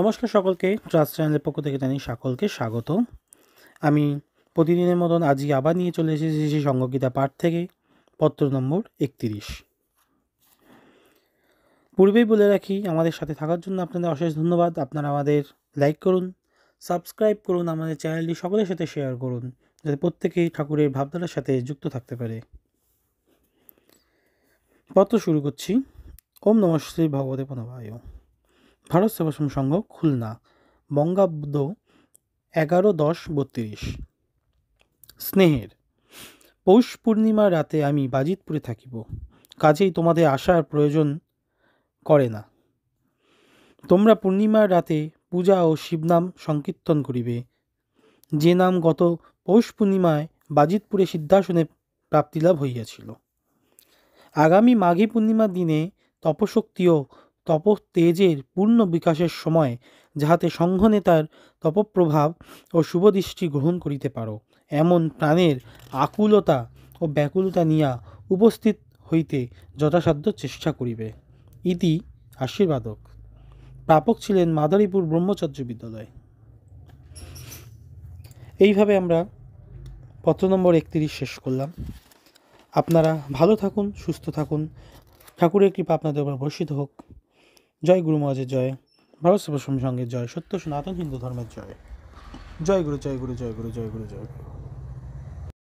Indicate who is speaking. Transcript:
Speaker 1: নমস্কার সকলকে ট্রাস্ট চ্যানেলের পক্ষ থেকে জানি সকলকে স্বাগত আমি প্রতিদিনের মতন আজই আবার নিয়ে চলে এসেছি সেই সংগীতা পাঠ থেকে পত্র নম্বর একত্রিশ পূর্বেই বলে রাখি আমাদের সাথে থাকার জন্য আপনাদের অশেষ ধন্যবাদ আপনারা আমাদের লাইক করুন সাবস্ক্রাইব করুন আমাদের চ্যানেলটি সকলের সাথে শেয়ার করুন যাতে প্রত্যেকেই ঠাকুরের ভাবধারার সাথে যুক্ত থাকতে পারে পত্র শুরু করছি ওম নমঃ শ্রী ভগবতে প্রণবায় ভারত সেবাশ্রম সংঘ খুলনা বঙ্গাব্দ এগারো দশ বত্রিশ স্নেহের পৌষ পূর্ণিমা রাতে আমি বাজিতপুরে থাকিব কাজেই তোমাদের আসার প্রয়োজন করে না তোমরা পূর্ণিমার রাতে পূজা ও শিবনাম সংকীর্তন করিবে যে নাম গত পৌষ পূর্ণিমায় বাজিতপুরে সিদ্ধাসনে প্রাপ্তিলাভ হইয়াছিল আগামী মাঘী পূর্ণিমার দিনে তপশক্তিও তপ তেজের পূর্ণ বিকাশের সময় যাহাতে সংঘনেতার তপপ্রভাব ও শুভদৃষ্টি গ্রহণ করিতে পারো এমন প্রাণের আকুলতা ও ব্যাকুলতা নিয়া উপস্থিত হইতে যথাসাধ্য চেষ্টা করিবে ইতি আশীর্বাদক প্রাপক ছিলেন মাদারীপুর ব্রহ্মচর্য বিদ্যালয় এইভাবে আমরা পত্র নম্বর একত্রিশ শেষ করলাম আপনারা ভালো থাকুন সুস্থ থাকুন ঠাকুরের কৃপা আপনাদের উপর বর্ষিত হোক জয় গুরু মহাজের জয় ভারত সেবা সঙ্গে জয় সত্য সনাতন হিন্দু ধর্মের জয় জয় গুরু জয় গুরু জয় গুরু জয় গুরু জয় গুরু